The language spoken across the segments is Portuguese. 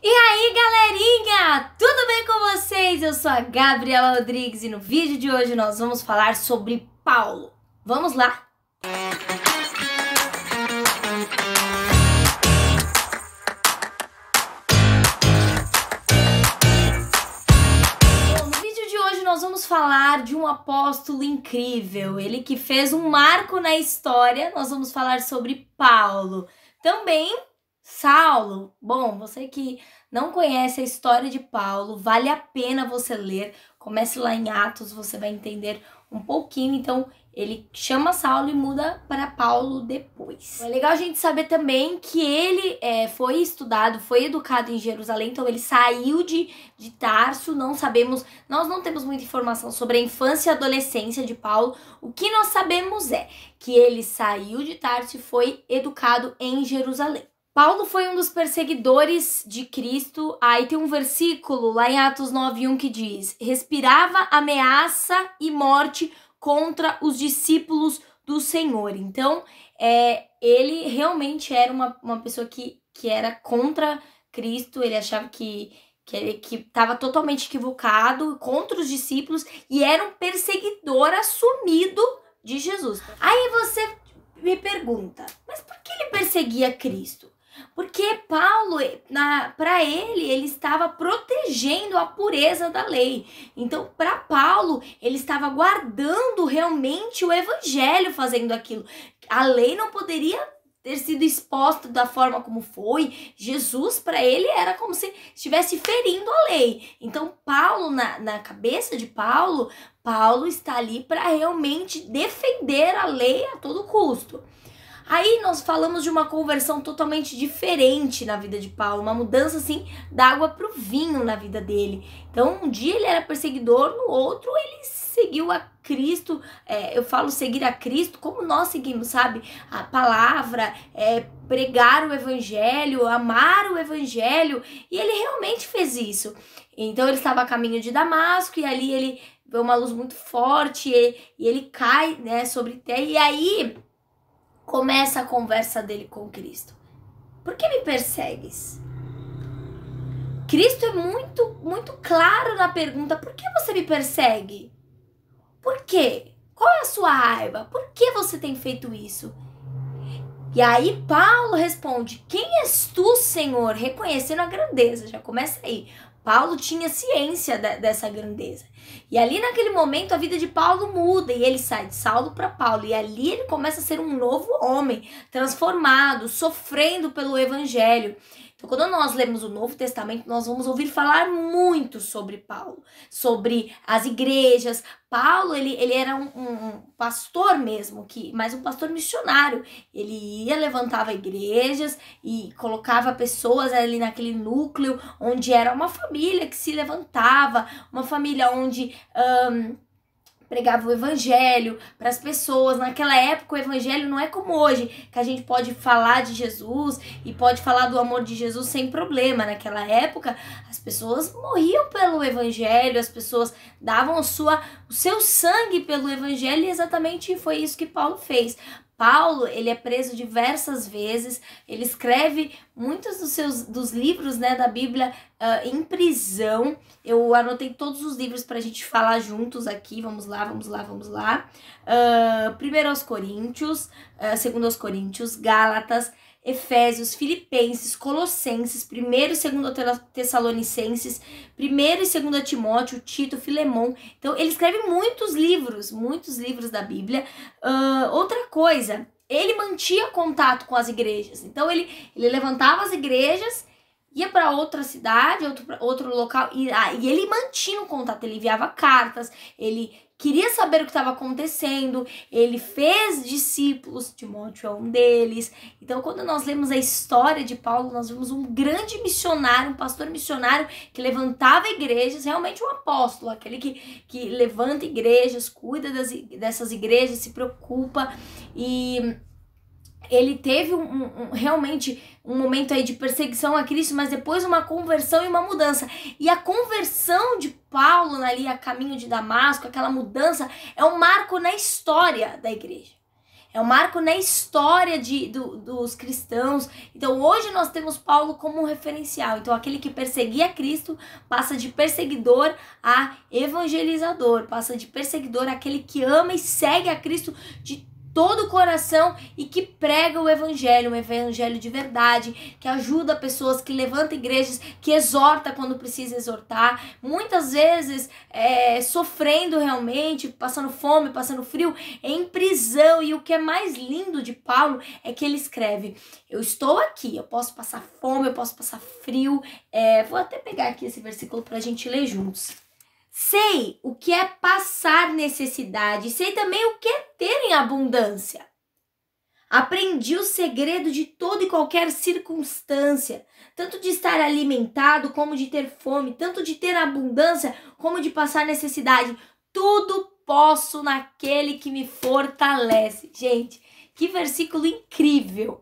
E aí, galerinha? Tudo bem com vocês? Eu sou a Gabriela Rodrigues e no vídeo de hoje nós vamos falar sobre Paulo. Vamos lá? no vídeo de hoje Nós vamos falar de um apóstolo incrível, ele que fez um marco na história. Nós vamos falar sobre Paulo. Também Saulo, bom, você que não conhece a história de Paulo, vale a pena você ler. Comece lá em Atos, você vai entender um pouquinho. Então, ele chama Saulo e muda para Paulo depois. É legal a gente saber também que ele é, foi estudado, foi educado em Jerusalém, então ele saiu de, de Tarso. Não sabemos, nós não temos muita informação sobre a infância e adolescência de Paulo. O que nós sabemos é que ele saiu de Tarso e foi educado em Jerusalém. Paulo foi um dos perseguidores de Cristo. Aí tem um versículo lá em Atos 9:1 que diz: "Respirava ameaça e morte contra os discípulos do Senhor". Então, é, ele realmente era uma, uma pessoa que, que era contra Cristo, ele achava que que estava totalmente equivocado contra os discípulos e era um perseguidor assumido de Jesus. Aí você me pergunta, mas por que ele perseguia Cristo? Porque Paulo, eh, para ele, ele estava protegendo a pureza da lei. Então, para Paulo, ele estava guardando realmente o evangelho fazendo aquilo. A lei não poderia ter sido exposta da forma como foi. Jesus, para ele, era como se estivesse ferindo a lei. Então, Paulo, na, na cabeça de Paulo, Paulo está ali para realmente defender a lei a todo custo. Aí nós falamos de uma conversão totalmente diferente na vida de Paulo, uma mudança assim da água para o vinho na vida dele. Então, um dia ele era perseguidor, no outro ele seguiu a Cristo. É, eu falo seguir a Cristo como nós seguimos, sabe? A palavra, é, pregar o evangelho, amar o evangelho, e ele realmente fez isso. Então ele estava a caminho de Damasco e ali ele vê uma luz muito forte e, e ele cai, né, sobre terra. E aí começa a conversa dele com Cristo. Por que me persegues? Cristo é muito, muito claro na pergunta: por que você me persegue? Por quê? Qual é a sua raiva? Por que você tem feito isso? E aí Paulo responde: Quem és tu, Senhor? Reconhecendo a grandeza. Já começa aí. Paulo tinha ciência de, dessa grandeza. E ali naquele momento a vida de Paulo muda e ele sai de Saulo para Paulo. E ali ele começa a ser um novo homem, transformado, sofrendo pelo evangelho. Então, quando nós lemos o Novo Testamento, nós vamos ouvir falar muito sobre Paulo, sobre as igrejas. Paulo, ele, ele era um, um pastor mesmo, que mas um pastor missionário. Ele ia, levantava igrejas e colocava pessoas ali naquele núcleo onde era uma família que se levantava, uma família onde. Um, pregava o evangelho para as pessoas. Naquela época o evangelho não é como hoje, que a gente pode falar de Jesus e pode falar do amor de Jesus sem problema. Naquela época as pessoas morriam pelo evangelho, as pessoas davam sua, o seu sangue pelo evangelho e exatamente foi isso que Paulo fez. Paulo, ele é preso diversas vezes, ele escreve muitos dos seus dos livros, né, da Bíblia uh, em prisão. Eu anotei todos os livros para a gente falar juntos aqui, vamos lá, vamos lá, vamos lá. Uh, primeiro aos Coríntios, uh, segundo aos Coríntios, Gálatas, Efésios, Filipenses, Colossenses, 1 e 2 Tessalonicenses, 1 e 2 Timóteo, Tito, Filemão. Então, ele escreve muitos livros, muitos livros da Bíblia. Uh, outra coisa, ele mantinha contato com as igrejas. Então, ele, ele levantava as igrejas ia para outra cidade, outro, outro local, e, ah, e ele mantinha o contato, ele enviava cartas, ele queria saber o que estava acontecendo, ele fez discípulos, Timóteo é um deles. Então, quando nós lemos a história de Paulo, nós vemos um grande missionário, um pastor missionário que levantava igrejas, realmente um apóstolo, aquele que, que levanta igrejas, cuida das, dessas igrejas, se preocupa e ele teve um, um, realmente um momento aí de perseguição a Cristo, mas depois uma conversão e uma mudança. E a conversão de Paulo ali a caminho de Damasco, aquela mudança, é um marco na história da igreja. É um marco na história de, do, dos cristãos. Então hoje nós temos Paulo como um referencial. Então aquele que perseguia Cristo passa de perseguidor a evangelizador, passa de perseguidor aquele que ama e segue a Cristo de todo o coração e que prega o evangelho, um evangelho de verdade, que ajuda pessoas, que levanta igrejas, que exorta quando precisa exortar, muitas vezes é, sofrendo realmente, passando fome, passando frio, em prisão. E o que é mais lindo de Paulo é que ele escreve: Eu estou aqui, eu posso passar fome, eu posso passar frio. É, vou até pegar aqui esse versículo para a gente ler juntos. Sei o que é passar necessidade, sei também o que é ter em abundância. Aprendi o segredo de toda e qualquer circunstância, tanto de estar alimentado como de ter fome, tanto de ter abundância como de passar necessidade. Tudo posso naquele que me fortalece. Gente, que versículo incrível!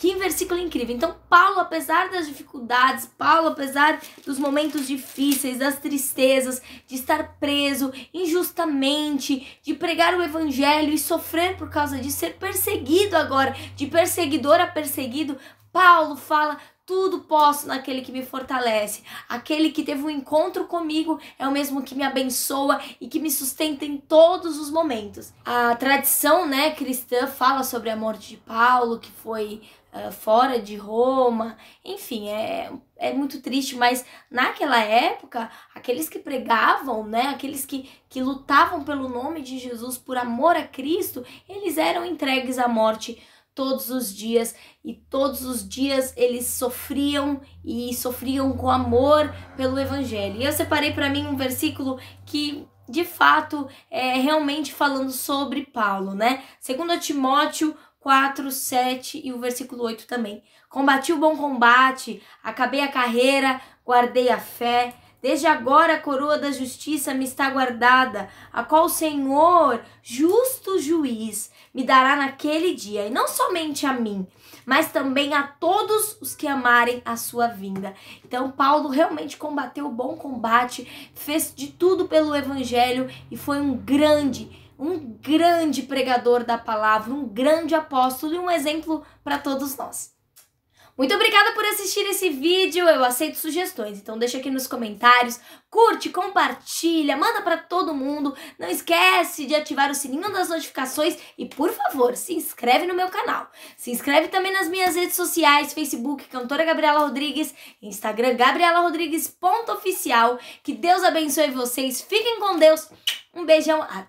Que versículo incrível. Então, Paulo, apesar das dificuldades, Paulo, apesar dos momentos difíceis, das tristezas, de estar preso injustamente, de pregar o evangelho e sofrer por causa de ser perseguido agora, de perseguidor a perseguido, Paulo fala tudo posso naquele que me fortalece. Aquele que teve um encontro comigo é o mesmo que me abençoa e que me sustenta em todos os momentos. A tradição, né, cristã fala sobre a morte de Paulo, que foi uh, fora de Roma, enfim, é, é muito triste, mas naquela época, aqueles que pregavam, né, aqueles que, que lutavam pelo nome de Jesus, por amor a Cristo, eles eram entregues à morte todos os dias e todos os dias eles sofriam e sofriam com amor pelo evangelho. E eu separei para mim um versículo que de fato é realmente falando sobre Paulo, né? Segundo Timóteo 4, 7 e o versículo 8 também. Combati o bom combate, acabei a carreira, guardei a fé. Desde agora a coroa da justiça me está guardada, a qual o Senhor, justo juiz, me dará naquele dia, e não somente a mim, mas também a todos os que amarem a sua vinda. Então, Paulo realmente combateu o bom combate, fez de tudo pelo evangelho e foi um grande um grande pregador da palavra, um grande apóstolo e um exemplo para todos nós. Muito obrigada por assistir esse vídeo. Eu aceito sugestões, então deixa aqui nos comentários, curte, compartilha, manda para todo mundo. Não esquece de ativar o sininho das notificações e, por favor, se inscreve no meu canal. Se inscreve também nas minhas redes sociais, Facebook Cantora Gabriela Rodrigues, Instagram Gabriela Rodrigues ponto oficial. Que Deus abençoe vocês. Fiquem com Deus. Um beijão. Até